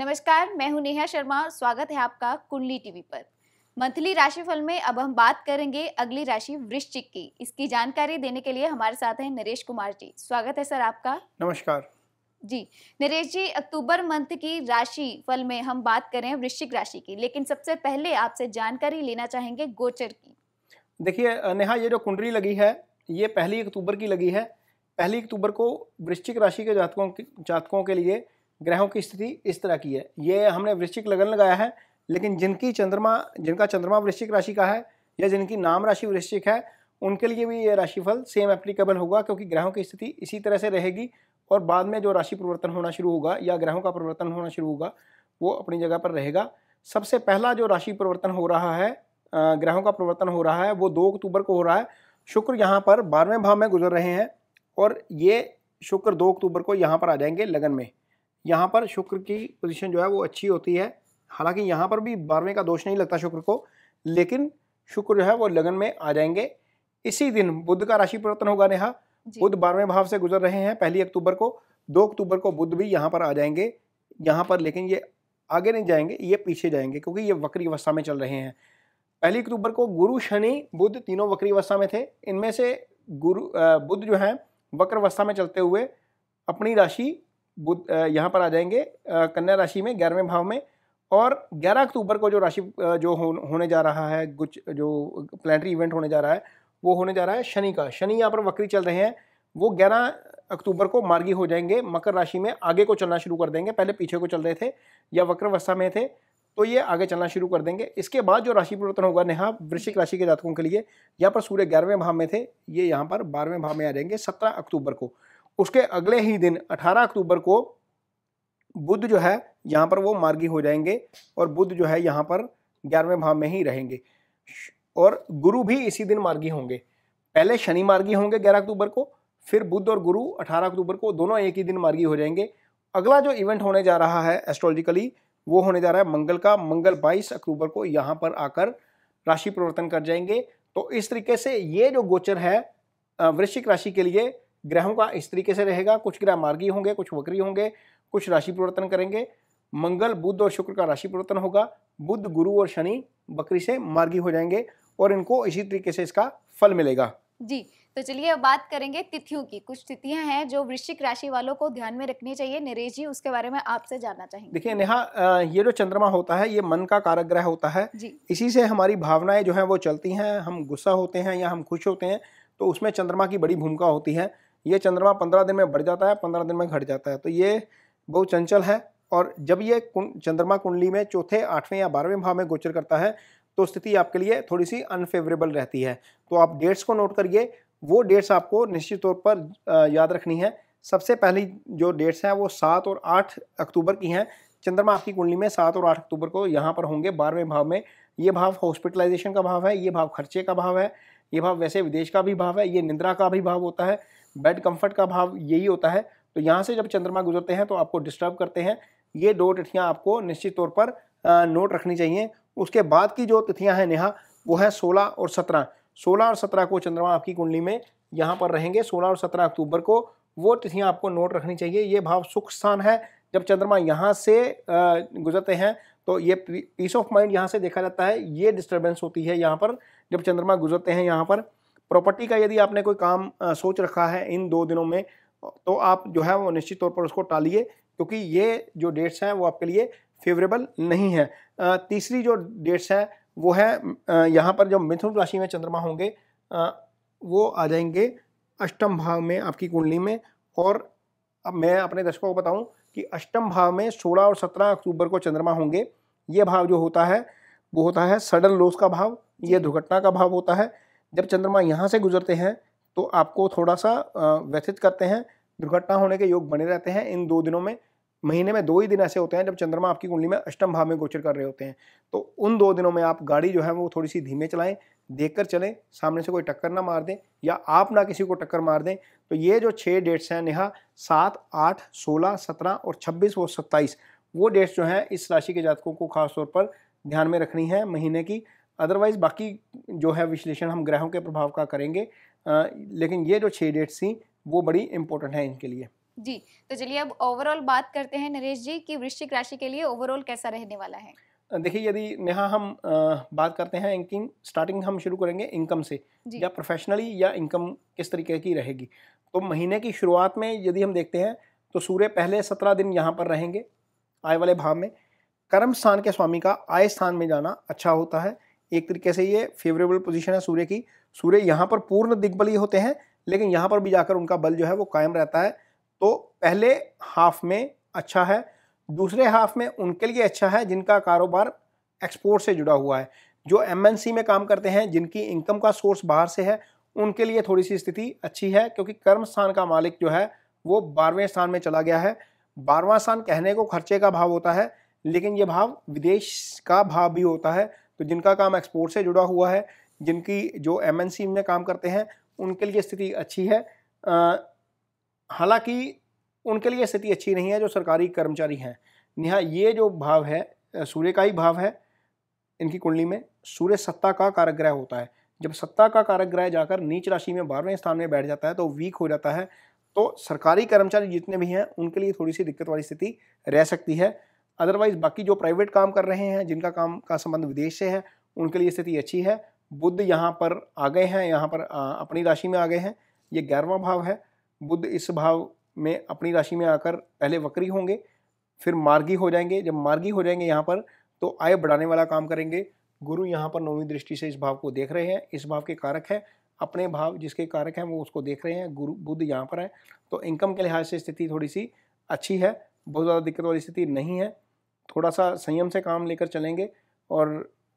नमस्कार मैं हूं नेहा शर्मा स्वागत है आपका कुंडली टीवी पर मंथली राशिफल में अब हम बात करेंगे अगली राशि वृश्चिक की इसकी जानकारी देने के लिए हमारे साथ हैं नरेश कुमार जी स्वागत है सर आपका नमस्कार जी नरेश जी अक्टूबर मंथ की राशि फल में हम बात करें वृश्चिक राशि की लेकिन सबसे पहले आपसे जानकारी लेना चाहेंगे गोचर की देखिए नेहा ये जो कुंडली लगी है ये पहली अक्टूबर की लगी है पहली अक्टूबर को वृश्चिक राशि के जातकों जातकों के लिए ग्रहों की स्थिति इस तरह की है ये हमने वृश्चिक लगन लगाया है लेकिन जिनकी चंद्रमा जिनका चंद्रमा वृश्चिक राशि का है या जिनकी नाम राशि वृश्चिक है उनके लिए भी ये राशिफल सेम एप्लीकेबल होगा क्योंकि ग्रहों की स्थिति इसी तरह से रहेगी और बाद में जो राशि परिवर्तन होना शुरू होगा या ग्रहों का परिवर्तन होना शुरू होगा वो अपनी जगह पर रहेगा सबसे पहला जो राशि परिवर्तन हो रहा है ग्रहों का परिवर्तन हो रहा है वो दो अक्टूबर को हो रहा है शुक्र यहाँ पर बारहवें भाव में गुजर रहे हैं और ये शुक्र दो अक्टूबर को यहाँ पर आ जाएंगे लगन में यहाँ पर शुक्र की पोजीशन जो है वो अच्छी होती है हालांकि यहाँ पर भी बारहवें का दोष नहीं लगता शुक्र को लेकिन शुक्र जो है वो लगन में आ जाएंगे इसी दिन बुद्ध का राशि परिवर्तन होगा नेहा बुद्ध बारहवें भाव से गुजर रहे हैं पहली अक्टूबर को दो अक्टूबर को बुद्ध भी यहाँ पर आ जाएंगे यहाँ पर लेकिन ये आगे नहीं जाएंगे ये पीछे जाएंगे क्योंकि ये वक्री अवस्था में चल रहे हैं पहली अक्टूबर को गुरु शनि बुद्ध तीनों वक्री अवस्था में थे इनमें से गुरु बुद्ध जो है वक्र अवस्था में चलते हुए अपनी राशि बुध यहाँ पर आ जाएंगे कन्या राशि में ग्यारहवें भाव में और 11 अक्टूबर को जो राशि जो हो, होने जा रहा है कुछ जो प्लानटरी इवेंट होने जा रहा है वो होने जा रहा है शनि का शनि यहाँ पर वक्री चल रहे हैं वो 11 अक्टूबर को मार्गी हो जाएंगे मकर राशि में आगे को चलना शुरू कर देंगे पहले पीछे को चल रहे थे या वक्रवस्था में थे तो ये आगे चलना शुरू कर देंगे इसके बाद जो राशि परिवर्तन होगा नेहा वृश्चिक राशि के जातकों के लिए यहाँ पर सूर्य ग्यारहवें भाव में थे ये यहाँ पर बारहवें भाव में आ जाएंगे सत्रह अक्टूबर को उसके अगले ही दिन 18 अक्टूबर को बुद्ध जो है यहाँ पर वो मार्गी हो जाएंगे और बुद्ध जो है यहाँ पर ग्यारहवें भाव में ही रहेंगे और गुरु भी इसी दिन मार्गी होंगे पहले शनि मार्गी होंगे ग्यारह अक्टूबर को फिर बुद्ध और गुरु अठारह अक्टूबर को दोनों एक ही दिन मार्गी हो जाएंगे अगला जो इवेंट होने जा रहा है एस्ट्रोलॉजिकली वो होने जा रहा है मंगल का मंगल 22 अक्टूबर को यहाँ पर आकर राशि परिवर्तन कर जाएंगे तो इस तरीके से ये जो गोचर है वृश्चिक राशि के लिए ग्रहों का इस तरीके से रहेगा कुछ ग्रह मार्गी होंगे कुछ वक्री होंगे कुछ राशि परिवर्तन करेंगे मंगल बुद्ध और शुक्र का राशि परिवर्तन होगा बुद्ध गुरु और शनि बकरी से मार्गी हो जाएंगे और इनको इसी तरीके से इसका फल मिलेगा जी तो चलिए अब बात करेंगे तिथियों की कुछ तिथियां हैं जो वृश्चिक राशि वालों को ध्यान में रखनी चाहिए नरेश जी उसके बारे में आपसे जानना चाहेंगे देखिए नेहा ये जो चंद्रमा होता है ये मन का कारक ग्रह होता है इसी से हमारी भावनाएं जो है वो चलती हैं हम गुस्सा होते हैं या हम खुश होते हैं तो उसमें चंद्रमा की बड़ी भूमिका होती है ये चंद्रमा पंद्रह दिन में बढ़ जाता है पंद्रह दिन में घट जाता है तो ये बहुत चंचल है और जब ये कुंड चंद्रमा कुंडली में चौथे आठवें या बारहवें भाव में गोचर करता है तो स्थिति आपके लिए थोड़ी सी अनफेवरेबल रहती है तो आप डेट्स को नोट करिए वो डेट्स आपको निश्चित तौर पर याद रखनी है सबसे पहली जो डेट्स हैं वो सात और आठ अक्टूबर की हैं चंद्रमा आपकी कुंडली में सात और आठ अक्टूबर को यहाँ पर होंगे बारहवें भाव में ये भाव हॉस्पिटलाइजेशन का भाव है ये भाव खर्चे का भाव है ये भाव वैसे विदेश का भी भाव है ये निंद्रा का भी भाव होता है बेड कंफर्ट का भाव यही होता है तो यहाँ से जब चंद्रमा गुजरते हैं तो आपको डिस्टर्ब करते हैं ये दो तिथियाँ आपको निश्चित तौर पर नोट रखनी चाहिए उसके बाद की जो तिथियाँ हैं नेहा वो है सोलह और सत्रह सोलह और सत्रह को चंद्रमा आपकी कुंडली में यहाँ पर रहेंगे सोलह और सत्रह अक्टूबर को वो तिथियाँ आपको नोट रखनी चाहिए ये भाव सुख स्थान है जब चंद्रमा यहाँ से गुजरते हैं तो ये पीस ऑफ माइंड यहाँ से देखा जाता है ये डिस्टर्बेंस होती है यहाँ पर जब चंद्रमा गुजरते हैं यहाँ पर प्रॉपर्टी का यदि आपने कोई काम सोच रखा है इन दो दिनों में तो आप जो है वो निश्चित तौर पर उसको टालिए क्योंकि ये जो डेट्स हैं वो आपके लिए फेवरेबल नहीं है तीसरी जो डेट्स हैं वो है यहाँ पर जब मिथुन राशि में चंद्रमा होंगे वो आ जाएंगे अष्टम भाव में आपकी कुंडली में और अब मैं अपने दर्शकों को बताऊं कि अष्टम भाव में 16 और 17 अक्टूबर को चंद्रमा होंगे ये भाव जो होता है वो होता है सडन लॉस का भाव ये दुर्घटना का भाव होता है जब चंद्रमा यहाँ से गुजरते हैं तो आपको थोड़ा सा व्यथित करते हैं दुर्घटना होने के योग बने रहते हैं इन दो दिनों में महीने में दो ही दिन ऐसे होते हैं जब चंद्रमा आपकी कुंडली में अष्टम भाव में गोचर कर रहे होते हैं तो उन दो दिनों में आप गाड़ी जो है वो थोड़ी सी धीमे चलाएं देख कर चलें सामने से कोई टक्कर ना मार दें या आप ना किसी को टक्कर मार दें तो ये जो छः डेट्स हैं नेहा सात आठ सोलह सत्रह और छब्बीस और सत्ताईस वो डेट्स जो हैं इस राशि के जातकों को खासतौर पर ध्यान में रखनी है महीने की अदरवाइज़ बाकी जो है विश्लेषण हम ग्रहों के प्रभाव का करेंगे आ, लेकिन ये जो छः डेट्स थी वो बड़ी इंपॉर्टेंट है इनके लिए जी तो चलिए अब ओवरऑल बात करते हैं नरेश जी कि वृश्चिक राशि के लिए ओवरऑल कैसा रहने वाला है देखिए यदि नेहा हम बात करते हैं इनकिंग स्टार्टिंग हम शुरू करेंगे इनकम से या प्रोफेशनली या इनकम किस तरीके की रहेगी तो महीने की शुरुआत में यदि हम देखते हैं तो सूर्य पहले सत्रह दिन यहाँ पर रहेंगे आय वाले भाव में कर्म स्थान के स्वामी का आय स्थान में जाना अच्छा होता है एक तरीके से ये फेवरेबल पोजीशन है सूर्य की सूर्य यहाँ पर पूर्ण दिग्बल ही होते हैं लेकिन यहाँ पर भी जाकर उनका बल जो है वो कायम रहता है तो पहले हाफ में अच्छा है दूसरे हाफ में उनके लिए अच्छा है जिनका कारोबार एक्सपोर्ट से जुड़ा हुआ है जो एम में काम करते हैं जिनकी इनकम का सोर्स बाहर से है उनके लिए थोड़ी सी स्थिति अच्छी है क्योंकि कर्म स्थान का मालिक जो है वो बारहवें स्थान में चला गया है बारहवा स्थान कहने को खर्चे का भाव होता है लेकिन ये भाव विदेश का भाव भी होता है तो जिनका काम एक्सपोर्ट से जुड़ा हुआ है जिनकी जो एम में काम करते हैं उनके लिए स्थिति अच्छी है हालांकि उनके लिए स्थिति अच्छी नहीं है जो सरकारी कर्मचारी हैं निहा ये जो भाव है सूर्य का ही भाव है इनकी कुंडली में सूर्य सत्ता का कारक ग्रह होता है जब सत्ता का कारक ग्रह जाकर नीच राशि में बारहवें स्थान में बैठ जाता है तो वीक हो जाता है तो सरकारी कर्मचारी जितने भी हैं उनके लिए थोड़ी सी दिक्कत वाली स्थिति रह सकती है अदरवाइज़ बाकी जो प्राइवेट काम कर रहे हैं जिनका काम का संबंध विदेश से है उनके लिए स्थिति अच्छी है बुद्ध यहाँ पर आ गए हैं यहाँ पर अपनी राशि में आ गए हैं ये ग्यारहवा भाव है बुद्ध इस भाव में अपनी राशि में आकर पहले वक्री होंगे फिर मार्गी हो जाएंगे जब मार्गी हो जाएंगे यहाँ पर तो आय बढ़ाने वाला काम करेंगे गुरु यहाँ पर नौवीं दृष्टि से इस भाव को देख रहे हैं इस भाव के कारक है अपने भाव जिसके कारक हैं वो उसको देख रहे हैं गुरु बुद्ध यहाँ पर है तो इनकम के लिहाज से स्थिति थोड़ी सी अच्छी है बहुत ज़्यादा दिक्कत वाली स्थिति नहीं है थोड़ा सा संयम से काम लेकर चलेंगे और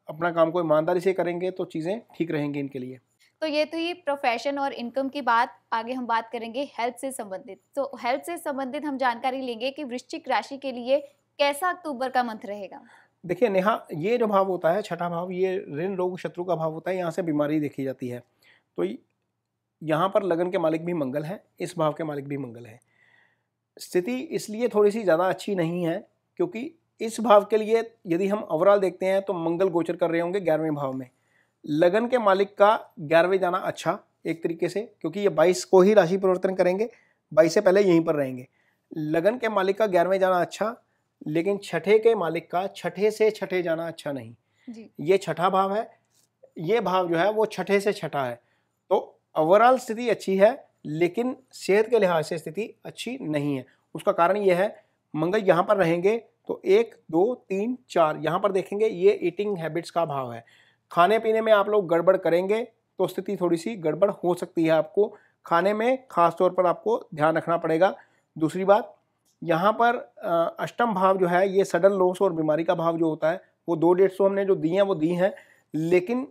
अपना काम को ईमानदारी से करेंगे तो चीज़ें ठीक रहेंगी इनके लिए तो ये तो ये प्रोफेशन और इनकम की बात आगे हम बात करेंगे हेल्थ से संबंधित तो हेल्थ से संबंधित हम जानकारी लेंगे कि वृश्चिक राशि के लिए कैसा अक्टूबर का मंथ रहेगा देखिए नेहा ये जो भाव होता है छठा भाव ये ऋण रोग शत्रु का भाव होता है यहाँ से बीमारी देखी जाती है तो यहाँ पर लगन के मालिक भी मंगल है इस भाव के मालिक भी मंगल है स्थिति इसलिए थोड़ी सी ज़्यादा अच्छी नहीं है क्योंकि इस भाव के लिए यदि हम ओवरऑल देखते हैं तो मंगल गोचर कर रहे होंगे ग्यारहवें भाव में लगन के मालिक का ग्यारहवें जाना अच्छा एक तरीके से क्योंकि ये बाईस को ही राशि परिवर्तन करेंगे बाईस से पहले यहीं पर रहेंगे लगन के मालिक का ग्यारहवें जाना अच्छा लेकिन छठे के मालिक का छठे से छठे जाना अच्छा नहीं जी। ये छठा भाव है ये भाव जो है वो छठे से छठा है तो ओवरऑल स्थिति अच्छी है लेकिन सेहत के लिहाज से स्थिति अच्छी नहीं है उसका कारण यह है मंगल यहाँ पर रहेंगे तो एक दो तीन चार यहाँ पर देखेंगे ये ईटिंग हैबिट्स का भाव है खाने पीने में आप लोग गड़बड़ करेंगे तो स्थिति थोड़ी सी गड़बड़ हो सकती है आपको खाने में खास तौर पर आपको ध्यान रखना पड़ेगा दूसरी बात यहाँ पर अष्टम भाव जो है ये सडन लॉस और बीमारी का भाव जो होता है वो दो डेढ़ सौ तो हमने जो दी हैं वो दी हैं लेकिन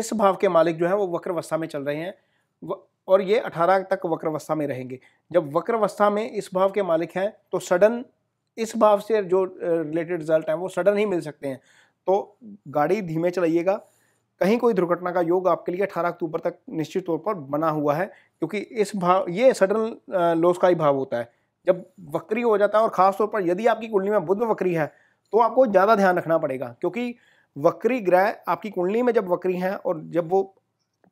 इस भाव के मालिक जो है वो वक्रवस्था में चल रहे हैं और ये अठारह तक वक्रवस्था में रहेंगे जब वक्रवस्था में इस भाव के मालिक हैं तो सडन इस भाव से जो रिलेटेड रिजल्ट हैं वो सडन ही मिल सकते हैं तो गाड़ी धीमे चलाइएगा कहीं कोई दुर्घटना का योग आपके लिए अठारह अक्टूबर तक निश्चित तौर पर बना हुआ है क्योंकि इस भाव ये सडन लॉस का ही भाव होता है जब वक्री हो जाता है और ख़ासतौर पर यदि आपकी कुंडली में बुद्ध वक्री है तो आपको ज़्यादा ध्यान रखना पड़ेगा क्योंकि वक्री ग्रह आपकी कुंडली में जब वक्री हैं और जब वो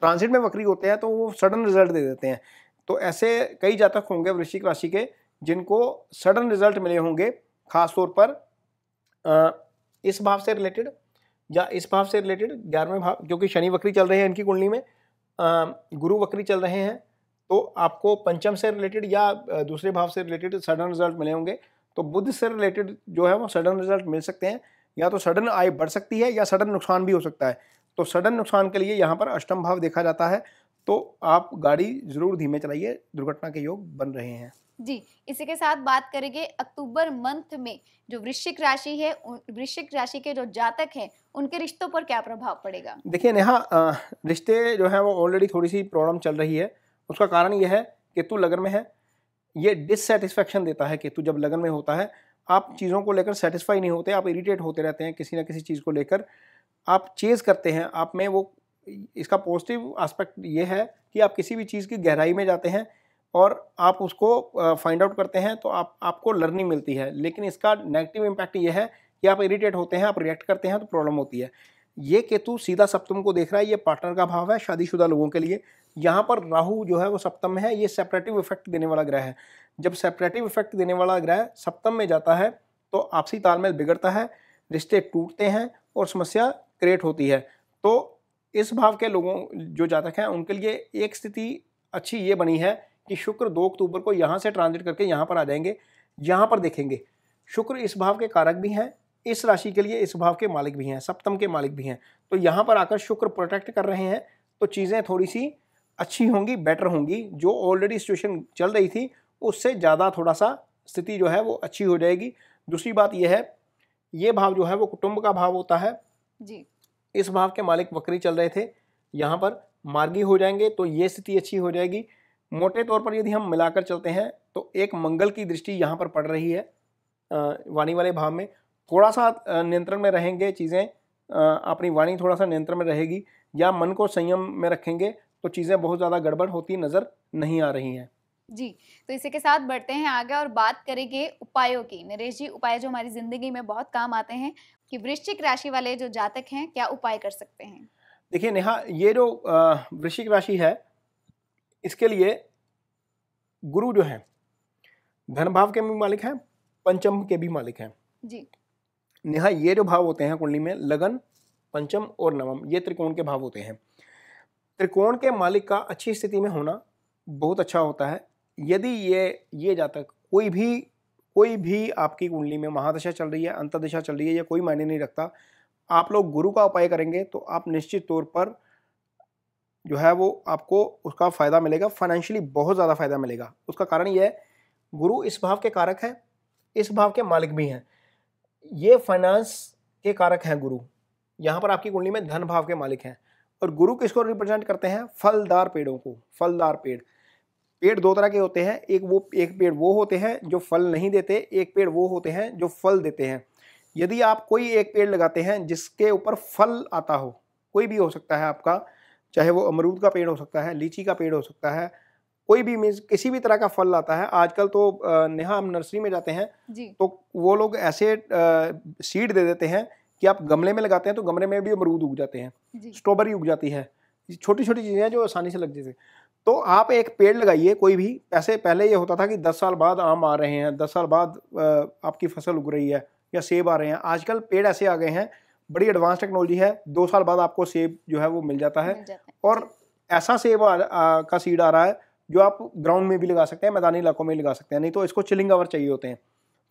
ट्रांसिट में वक्री होते हैं तो वो सडन रिजल्ट दे देते हैं तो ऐसे कई जातक होंगे वृश्चिक राशि के जिनको सडन रिजल्ट मिले होंगे खासतौर पर इस भाव से रिलेटेड या इस भाव से रिलेटेड ग्यारहवें भाव जो कि शनि वक्री चल रहे हैं इनकी कुंडली में गुरु वक्री चल रहे हैं तो आपको पंचम से रिलेटेड या दूसरे भाव से रिलेटेड सडन रिजल्ट मिले होंगे तो बुद्ध से रिलेटेड जो है वो सडन रिजल्ट मिल सकते हैं या तो सडन आय बढ़ सकती है या सडन नुकसान भी हो सकता है तो सडन नुकसान के लिए यहाँ पर अष्टम भाव देखा जाता है तो आप गाड़ी ज़रूर धीमे चलाइए दुर्घटना के योग बन रहे हैं जी इसी के साथ बात करेंगे अक्टूबर मंथ में जो वृश्चिक राशि है वृश्चिक राशि के जो जातक हैं उनके रिश्तों पर क्या प्रभाव पड़ेगा देखिए नेहा रिश्ते जो है वो ऑलरेडी थोड़ी सी प्रॉब्लम चल रही है उसका कारण यह है केतु लगन में है ये डिससेटिस्फेक्शन देता है केतु जब लगन में होता है आप चीज़ों को लेकर सेटिस्फाई नहीं होते आप इरीटेट होते रहते हैं किसी ना किसी चीज़ को लेकर आप चेज़ करते हैं आप में वो इसका पॉजिटिव एस्पेक्ट ये है कि आप किसी भी चीज़ की गहराई में जाते हैं और आप उसको फाइंड आउट करते हैं तो आप आपको लर्निंग मिलती है लेकिन इसका नेगेटिव इम्पैक्ट ये है कि आप इरीटेट होते हैं आप रिएक्ट करते हैं तो प्रॉब्लम होती है ये केतु सीधा सप्तम को देख रहा है ये पार्टनर का भाव है शादीशुदा लोगों के लिए यहाँ पर राहु जो है वो सप्तम में है ये सेपरेटिव इफेक्ट देने वाला ग्रह है जब सेपरेटिव इफेक्ट देने वाला ग्रह सप्तम में जाता है तो आपसी तालमेल बिगड़ता है रिश्ते टूटते हैं और समस्या क्रिएट होती है तो इस भाव के लोगों जो जातक हैं उनके लिए एक स्थिति अच्छी ये बनी है कि शुक्र दो अक्टूबर को यहाँ से ट्रांजिट करके यहाँ पर आ जाएंगे यहाँ पर देखेंगे शुक्र इस भाव के कारक भी हैं इस राशि के लिए इस भाव के मालिक भी हैं सप्तम के मालिक भी हैं तो यहाँ पर आकर शुक्र प्रोटेक्ट कर रहे हैं तो चीज़ें थोड़ी सी अच्छी होंगी बेटर होंगी जो ऑलरेडी सिचुएशन चल रही थी उससे ज़्यादा थोड़ा सा स्थिति जो है वो अच्छी हो जाएगी दूसरी बात यह है ये भाव जो है वो कुटुंब का भाव होता है जी इस भाव के मालिक बकरी चल रहे थे यहाँ पर मार्गी हो जाएंगे तो ये स्थिति अच्छी हो जाएगी मोटे तौर पर यदि हम मिलाकर चलते हैं तो एक मंगल की दृष्टि यहाँ पर पड़ रही है वाणी वाले भाव में थोड़ा सा नियंत्रण में रहेंगे चीज़ें अपनी वाणी थोड़ा सा नियंत्रण में रहेगी या मन को संयम में रखेंगे तो चीज़ें बहुत ज़्यादा गड़बड़ होती नज़र नहीं आ रही हैं जी तो इसी के साथ बढ़ते हैं आगे और बात करेंगे उपायों की नरेश जी उपाय जो हमारी ज़िंदगी में बहुत काम आते हैं कि वृश्चिक राशि वाले जो जातक हैं क्या उपाय कर सकते हैं देखिए नेहा ये जो वृश्चिक राशि है इसके लिए गुरु जो है धन भाव के भी मालिक हैं पंचम के भी मालिक हैं जी नेहा ये जो भाव होते हैं कुंडली में लगन पंचम और नवम ये त्रिकोण के भाव होते हैं त्रिकोण के मालिक का अच्छी स्थिति में होना बहुत अच्छा होता है यदि ये ये जातक कोई भी कोई भी आपकी कुंडली में महादशा चल रही है अंतरदशा चल रही है या कोई मायने नहीं रखता आप लोग गुरु का उपाय करेंगे तो आप निश्चित तौर पर जो है वो आपको उसका फ़ायदा मिलेगा फाइनेंशियली बहुत ज़्यादा फ़ायदा मिलेगा उसका कारण यह है गुरु इस भाव के कारक हैं इस भाव के मालिक भी हैं ये फाइनेंस के कारक हैं गुरु यहाँ पर आपकी कुंडली में धन भाव के मालिक हैं और गुरु किसको रिप्रेजेंट करते हैं फलदार पेड़ों को फलदार पेड़ पेड़ दो तरह के होते हैं एक वो एक पेड़ वो होते हैं जो फल नहीं देते एक पेड़ वो होते हैं जो फल देते हैं यदि आप कोई एक पेड़ लगाते हैं जिसके ऊपर फल आता हो कोई भी हो सकता है आपका चाहे वो अमरूद का पेड़ हो सकता है लीची का पेड़ हो सकता है कोई भी मीन्स किसी भी तरह का फल लाता है आजकल तो नेहा हम नर्सरी में जाते हैं तो वो लोग ऐसे सीड दे देते हैं कि आप गमले में लगाते हैं तो गमले में भी अमरूद उग जाते हैं स्ट्रॉबेरी उग जाती है छोटी छोटी चीज़ें हैं जो आसानी से लग जाती तो आप एक पेड़ लगाइए कोई भी ऐसे पहले ये होता था कि दस साल बाद आम आ रहे हैं दस साल बाद आपकी फसल उग रही है या सेब आ रहे हैं आजकल पेड़ ऐसे आ गए हैं बड़ी एडवांस टेक्नोलॉजी है दो साल बाद आपको सेब जो है वो मिल जाता है मिल जाता और ऐसा सेब आ, आ, का सीड आ रहा है जो आप ग्राउंड में भी लगा सकते हैं मैदानी इलाकों में लगा सकते हैं नहीं तो इसको चिलिंग आवर चाहिए होते हैं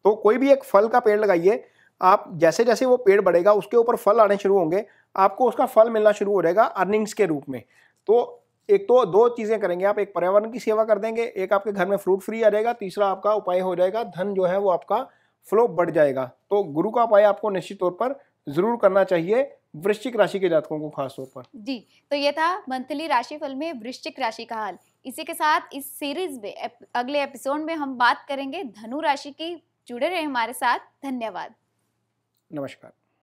तो कोई भी एक फल का पेड़ लगाइए आप जैसे जैसे वो पेड़ बढ़ेगा उसके ऊपर फल आने शुरू होंगे आपको उसका फल मिलना शुरू हो जाएगा अर्निंग्स के रूप में तो एक तो दो चीज़ें करेंगे आप एक पर्यावरण की सेवा कर देंगे एक आपके घर में फ्रूट फ्री आ जाएगा तीसरा आपका उपाय हो जाएगा धन जो है वो आपका फ्लो बढ़ जाएगा तो गुरु का उपाय आपको निश्चित तौर पर जरूर करना चाहिए वृश्चिक राशि के जातकों को खास तौर पर जी तो ये था मंथली राशि फल में वृश्चिक राशि का हाल इसी के साथ इस सीरीज में अगले एपिसोड में हम बात करेंगे धनु राशि की जुड़े रहे हमारे साथ धन्यवाद नमस्कार